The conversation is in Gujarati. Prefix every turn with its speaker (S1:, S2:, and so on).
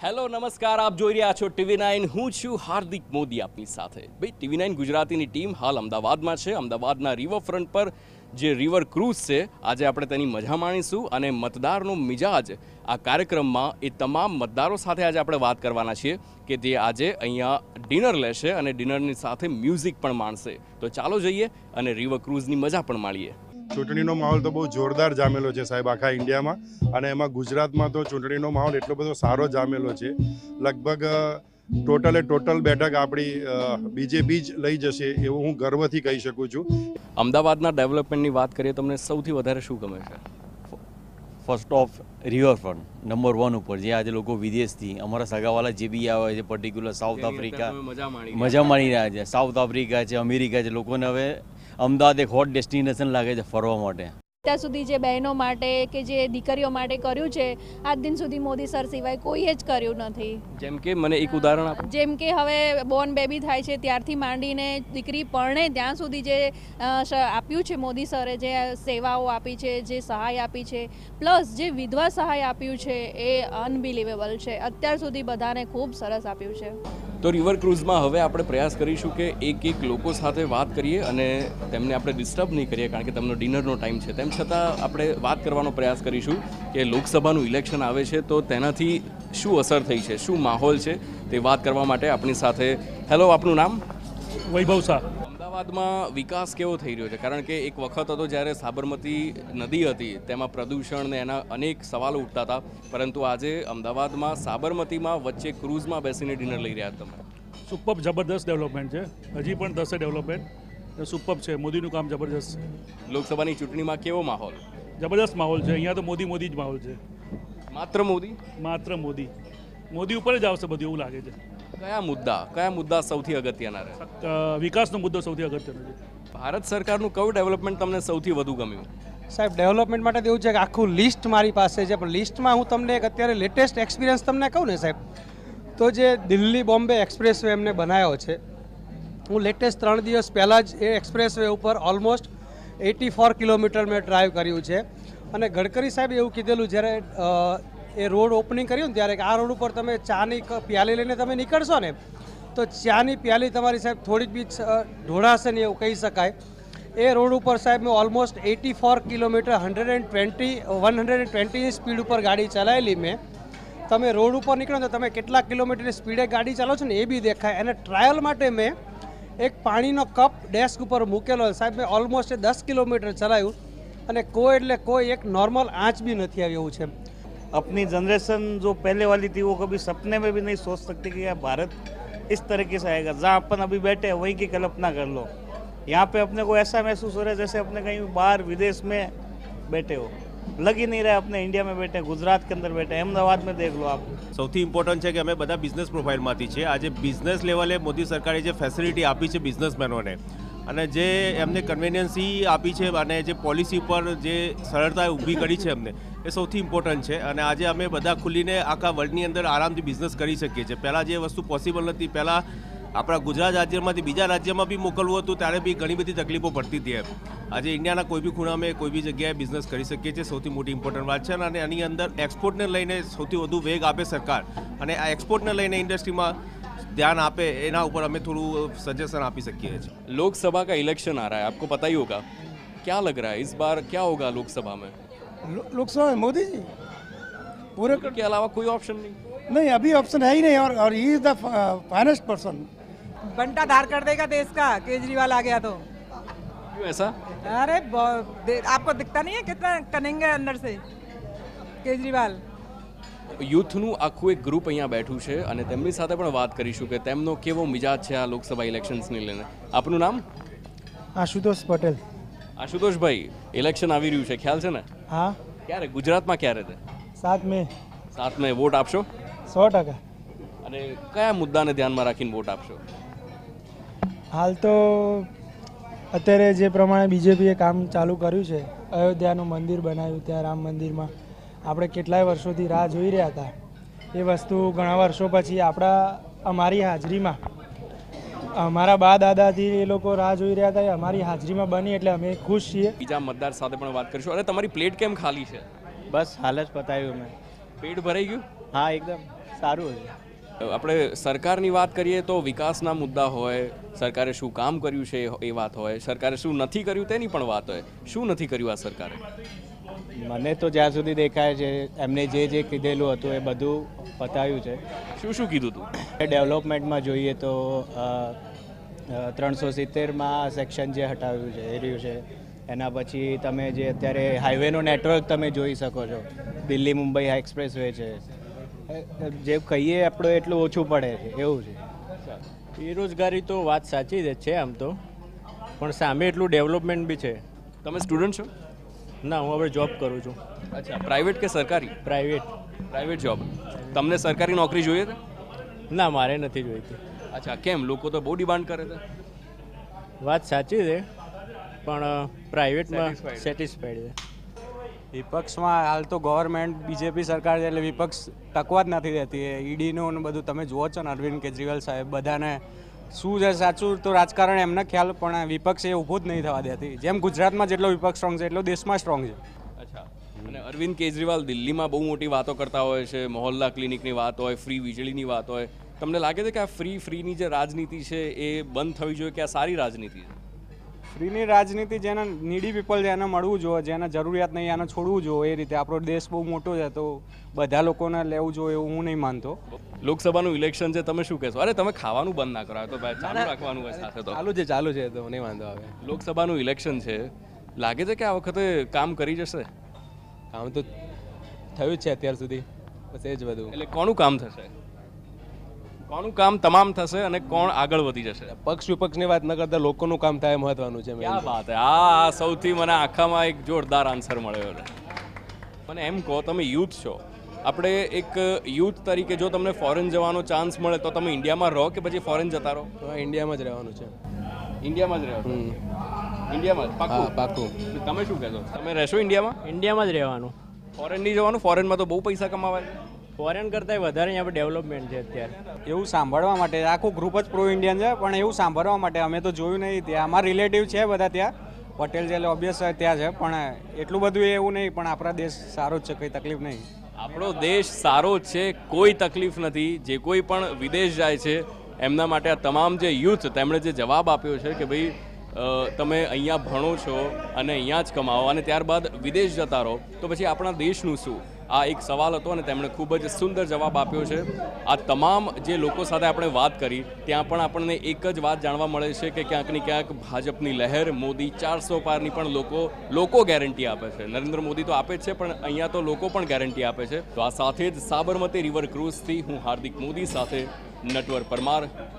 S1: હેલો નમસ્કાર આપ જોઈ રહ્યા છો ટીવી નાઇન હું છું હાર્દિક મોદી આપની સાથે ભાઈ ટીવી નાઇન ગુજરાતીની ટીમ હાલ અમદાવાદમાં છે અમદાવાદના રિવરફ્રન્ટ પર જે રિવર ક્રૂઝ છે આજે આપણે તેની મજા માણીશું અને મતદારનો મિજાજ આ કાર્યક્રમમાં એ તમામ મતદારો સાથે આજે આપણે વાત કરવાના છીએ કે જે આજે અહીંયા ડિનર લેશે અને ડિનરની સાથે મ્યુઝિક પણ માણશે તો ચાલો જઈએ અને રિવર ક્રૂઝની મજા પણ માણીએ ચૂંટણીનો માહોલ તો બહુ જોરદાર જામેલો છે સાહેબ આખા ઇન્ડિયામાં અને એમાં ગુજરાતમાં તો ચૂંટણીનો માહોલ એટલો બધો સારો જામેલો છે લગભગ ટોટલે ટોટલ બેઠક આપણી બીજેપી જ લઈ જશે એવું હું ગર્વથી કહી શકું છું અમદાવાદના ડેવલપમેન્ટની વાત કરીએ તમને સૌથી વધારે શું ગમે છે first of riverfront number one ઉપર જે આજે લોકો વિદેશથી અમારા સગાવાલા જે બી આવે છે પર્ટિક્યુલર સાઉથ આફ્રિકા મજા માણી રહ્યા છે સાઉથ આફ્રિકા છે અમેરિકા છે લોકોને હવે અમદાવાદ એક હોટ ડેસ્ટિનેશન લાગે છે ફરવા માટે અત્યાર સુધી જે બહેનો માટે કે જે દીકરીઓ માટે કર્યું છે આજ દિન સુધી મોદી સર સિવાય કોઈએ જ કર્યું નથી જેમ કે મને એક ઉદાહરણ આપો જેમ કે હવે બોર્ન બેબી થાય છે ત્યારથી માંડીને દીકરી પરણે ત્યાં સુધી જે આપ્યું છે મોદી સરે જે સેવાઓ આપી છે જે સહાય આપી છે પ્લસ જે વિધવા સહાય આપ્યું છે એ અનબિલિવેબલ છે અત્યાર સુધી બધાને ખૂબ સરસ આપ્યું છે તો રિવર ક્રૂઝમાં હવે આપણે પ્રયાસ કરીશું કે એક એક લોકો સાથે વાત કરીએ અને તેમને આપણે ડિસ્ટર્બ નહીં કરીએ કારણ કે તમને ડિનરનો ટાઈમ છે તેમ તેમ છતાં આપણે વાત કરવાનો પ્રયાસ કરીશું કે લોકસભાનું ઇલેક્શન આવે છે તો તેનાથી શું અસર થઈ છે શું માહોલ છે તે વાત કરવા માટે આપણી સાથે હેલો આપનું નામ વૈભવ શાહ અમદાવાદમાં વિકાસ કેવો થઈ રહ્યો છે કારણ કે એક વખત હતો જ્યારે સાબરમતી નદી હતી તેમાં પ્રદૂષણ ને એના અનેક સવાલો ઉઠતા હતા પરંતુ આજે અમદાવાદમાં સાબરમતીમાં વચ્ચે ક્રૂઝમાં બેસીને ડિનર લઈ રહ્યા તમે સુપર જબરદસ્ત ડેવલપમેન્ટ છે હજી પણ થશે ડેવલપમેન્ટ સુપર છે મોદીનું કામ જબરજસ્ત છે લોકસભાની ચૂંટણીમાં કેવો માહોલ જબરજસ્ત માહોલ છે અહીંયા તો મોદી મોદી જ માહોલ છે માત્ર મોદી માત્ર મોદી મોદી ઉપર જ આવશે બધું એવું લાગે છે કયા મુદ્દા કયા મુદ્દા સૌથી અગત્યના રહે વિકાસનો મુદ્દો સૌથી અગત્યનો છે ભારત સરકારનું કયું ડેવલપમેન્ટ તમને સૌથી વધુ ગમ્યું સાહેબ ડેવલપમેન્ટ માટે તો એવું છે કે આખું લિસ્ટ મારી પાસે છે પણ લિસ્ટમાં હું તમને એક અત્યારે લેટેસ્ટ એક્સપિરિયન્સ તમને કહું ને સાહેબ તો જે દિલ્હી બોમ્બે એક્સપ્રેસ વે એમને બનાવ્યો છે હું લેટેસ્ટ ત્રણ દિવસ પહેલાં જ એ એક્સપ્રેસ વે ઉપર ઓલમોસ્ટ એટી ફોર કિલોમીટર મેં ડ્રાઈવ કર્યું છે અને ગડકરી સાહેબ એવું કીધેલું જ્યારે એ રોડ ઓપનિંગ કર્યું ને ત્યારે આ રોડ ઉપર તમે ચાની પ્યાલી લઈને તમે નીકળશો ને તો ચાની પ્યાલી તમારી સાહેબ થોડીક બી ઢોળાશે ને એવું કહી શકાય એ રોડ ઉપર સાહેબ મેં almost eighty four kilometre hundred and twenty one hundred and ટ્વેન્ટીની સ્પીડ ઉપર ગાડી ચલાવેલી મેં તમે રોડ ઉપર નીકળો તો તમે કેટલા કિલોમીટરની સ્પીડે ગાડી ચલાવો છો ને એ બી દેખાય અને ટ્રાયલ માટે મેં એક પાણીનો કપ ડેસ્ક ઉપર મૂકેલો સાહેબ મેં ઓલમોસ્ટ દસ કિલોમીટર ચલાવ્યું અને કોઈ એટલે કોઈ એક નોર્મલ આંચ બી નથી આવી એવું છે अपनी जनरेशन जो पहले वाली थी वो कभी सपने में भी नहीं सोच सकती कि यार भारत इस तरीके से आएगा जहाँ अपन अभी बैठे हैं वहीं की कल्पना कर लो यहाँ पे अपने को ऐसा महसूस हो रहा है जैसे अपने कहीं बाहर विदेश में बैठे हो लग નહીં રહે આપણે ઇન્ડિયામાં બેઠે ગુજરાત કે અંદર બેઠે अहमदाबाद में देख लो आप સૌથી ઇમ્પોર્ટન્ટ છે કે અમે બધા બિઝનેસ પ્રોફાઇલમાંથી છે આજે બિઝનેસ લેવલે મોદી સરકારે જે ફેસિલિટી આપી છે બિઝનેસમેનોને અને જે એમને કન્વિનિયન્સી આપી છે અને જે પોલિસી પર જે સરળતા ઊભી કરી છે એમને એ સૌથી ઇમ્પોર્ટન્ટ છે અને આજે અમે બધા ખુલીને આખા વર્લ્ડની અંદર આરામથી બિઝનેસ કરી શકીએ છીએ પહેલાં જે વસ્તુ પોસિબલ નથી પહેલાં આપણા ગુજરાત રાજ્યમાંથી બીજા રાજ્યમાં બી મોકલવું હતું ત્યારે બી ઘણી બધી તકલીફો પડતી હતી આજે ઇન્ડિયાના કોઈ બી ખૂણા અમે કોઈ બી જગ્યાએ બિઝનેસ કરી શકીએ છીએ સૌથી મોટી ઇમ્પોર્ટન્ટ વાત છે અને આની અંદર એક્સપોર્ટને લઈને સૌથી વધુ વેગ આપે સરકાર અને આ એક્સપોર્ટને લઈને ઇન્ડસ્ટ્રીમાં ધ્યાન આપે એના ઉપર અમે થોડું સજેશન આપી શકીએ છીએ લોકસભા કા ઇલેક્શન આ રહા હૈ આપકો પતા હી હોગા क्या लग रहा है इस बार क्या होगा लोकसभा में लो, लोकसभा में मोदी जी ઓપ્શન के નહીં कोई ऑप्शन नहीं नहीं अभी ऑप्शन है ही नहीं और और बंटा धार कर देगा देश का केजरीवाल आ गया तो क्यों ऐसा अरे आपको दिखता नहीं है कितना कनेंगे अंदर से કેજરીવાલ યુથનું આખું એક ગ્રુપ અહીંયા બેઠું છે અને તેમની સાથે પણ વાત કરીશું કે તેમનો કેવો મિજાજ છે આ લોકસભા ઇલેક્શન્સને લઈને આપનું નામ આશુતોષ પટેલ આશુતોષભાઈ ઇલેક્શન આવી રહ્યું છે ખ્યાલ છે ને હા ક્યારે ગુજરાતમાં ક્યારે છે સાત મે સાત મે વોટ આપશો સો ટકા અને કયા મુદ્દાને ધ્યાનમાં રાખીને વોટ આપશો હાલ તો અત્યારે જે પ્રમાણે બીજેપીએ કામ ચાલુ કર્યું છે અયોધ્યાનું મંદિર બનાવ્યું ત્યાં રામ મંદિરમાં આપણે કેટલાય વર્ષોથી રાહ જોઈ રહ્યા હતા એ વસ્તુ ઘણા વર્ષો પછી આપણા અમારી હાજરીમાં અમારા બા દાદાથી એ લોકો રાહ જોઈ રહ્યા હતા એ અમારી હાજરીમાં બની એટલે અમે ખુશ છીએ બીજા મતદાર સાથે પણ વાત કરીશું અરે તમારી પ્લેટ કેમ ખાલી છે બસ હાલ જ પતાવ્યું અમે પેટ ભરાઈ ગયું હા એકદમ સારું હતું આપણે સરકારની વાત કરીએ તો વિકાસના મુદ્દા હોય સરકારે શું કામ કર્યું છે એ વાત હોય સરકારે શું નથી કર્યું તેની પણ વાત હોય શું નથી કર્યું આ સરકારે મને તો જ્યાં સુધી દેખાય છે એમને જે જે કીધેલું હતું એ બધું પતાવ્યું છે શું શું કીધું હતું ડેવલપમેન્ટમાં જોઈએ તો ત્રણસો સિત્તેરમાં સેક્શન જે હટાવ્યું છે એ રહ્યું છે એના પછી તમે જે અત્યારે હાઈવેનું નેટવર્ક તમે જોઈ શકો છો દિલ્હી મુંબઈ એક્સપ્રેસ વે છે જે કહીએ આપણે એટલું ઓછું પડે છે એવું છે બેરોજગારી તો વાત સાચી જ છે આમ તો પણ સામે એટલું ડેવલપમેન્ટ બી છે તમે સ્ટુડન્ટ છો ના હું હવે જોબ કરું છું અચ્છા પ્રાઇવેટ કે સરકારી પ્રાઇવેટ પ્રાઇવેટ જોબ તમને સરકારી નોકરી જોઈએ છે ના મારે નથી જોઈતી અચ્છા કેમ લોકો તો બહુ ડિમાન્ડ કરે છે વાત સાચી છે પણ પ્રાઇવેટમાં સેટિસ્ફાઈડ છે વિપક્ષમાં હાલ તો ગવર્મેન્ટ બીજેપી સરકાર છે એટલે વિપક્ષ ટકવા જ નથી રહેતી ઈડીનું બધું તમે જુઓ છો ને અરવિંદ કેજરીવાલ સાહેબ બધાને શું છે સાચું તો રાજકારણ એમને ખ્યાલ પણ વિપક્ષ એ ઊભું જ નહીં થવા દેતી જેમ ગુજરાતમાં જેટલો વિપક્ષ સ્ટ્રોંગ છે એટલો દેશમાં સ્ટ્રોંગ છે અચ્છા અને અરવિંદ કેજરીવાલ દિલ્હીમાં બહુ મોટી વાતો કરતા હોય છે મોહલ્લા ક્લિનિકની વાત હોય ફ્રી વીજળીની વાત હોય તમને લાગે છે કે આ ફ્રી ફ્રીની જે રાજનીતિ છે એ બંધ થવી જોઈએ કે આ સારી રાજનીતિ છે ફ્રીની રાજનીતિ જેને નીડી પીપલ જેને મળવું જોઈએ જેને જરૂરિયાત નહીં એને છોડવું જોઈએ એ રીતે આપણો દેશ બહુ મોટો છે તો બધા લોકોને લેવું જોઈએ એવું હું નહીં માનતો લોકસભાનું ઇલેક્શન છે તમે શું કહેશો અરે તમે ખાવાનું બંધ ના કરો તો ભાઈ ચાલુ રાખવાનું હોય સાથે તો ચાલુ છે ચાલુ છે તો નહીં વાંધો આવે લોકસભાનું ઇલેક્શન છે લાગે છે કે આ વખતે કામ કરી જશે કામ તો થયું જ છે અત્યાર સુધી બસ એ જ બધું એટલે કોનું કામ થશે કોનું કામ તમામ થશે અને કોણ આગળ વધી જશે પક્ષ વિપક્ષની વાત ન કરતા લોકોનું કામ થાય મહત્વનું છે ક્યાં વાત આ સૌથી મને આખામાં એક જોરદાર આન્સર મળ્યો છે મને એમ કહો તમે યુથ છો આપણે એક યુથ તરીકે જો તમને ફોરેન જવાનો ચાન્સ મળે તો તમે ઇન્ડિયામાં રહો કે પછી ફોરેન જતા રહો ઇન્ડિયામાં જ રહેવાનું છે ઇન્ડિયામાં જ રહેવાનું ઇન્ડિયામાં જ પાકું પાકું તમે શું કહેશો તમે રહેશો ઇન્ડિયામાં ઇન્ડિયામાં જ રહેવાનું ફોરેન નહીં જવાનું ફોરેનમાં તો બહુ પૈસા કમાવાય ફોરેન કરતાં વધારે અહીંયા ડેવલપમેન્ટ છે અત્યારે એવું સાંભળવા માટે આખું ગ્રુપ જ પ્રો ઇન્ડિયન છે પણ એવું સાંભળવા માટે અમે તો જોયું નહીં ત્યાં અમારા રિલેટિવ છે બધા ત્યાં પટેલ જેલ ઓબ્વિયસ ત્યાં છે પણ એટલું બધું એવું નહીં પણ આપણા દેશ સારો જ છે કંઈ તકલીફ નહીં આપણો દેશ સારો જ છે કોઈ તકલીફ નથી જે કોઈ પણ વિદેશ જાય છે એમના માટે આ તમામ જે યુથ તેમણે જે જવાબ આપ્યો છે કે ભાઈ તમે અહીંયા ભણો છો અને અહીંયા જ કમાવો અને ત્યારબાદ વિદેશ જતા રહો તો પછી આપણા દેશનું શું આ એક સવાલ હતો અને તેમણે ખૂબ જ સુંદર જવાબ આપ્યો છે આ તમામ જે લોકો સાથે આપણે વાત કરી ત્યાં પણ આપણને એક જ વાત જાણવા મળે છે કે ક્યાંકની ક્યાંક ભાજપની લહેર મોદી ચારસો પારની પણ લોકો લોકો ગેરંટી આપે છે નરેન્દ્ર મોદી તો આપે જ છે પણ અહીંયા તો લોકો પણ ગેરંટી આપે છે તો આ સાથે જ સાબરમતી રિવર ક્રૂઝથી હું હાર્દિક મોદી સાથે નટવર પરમાર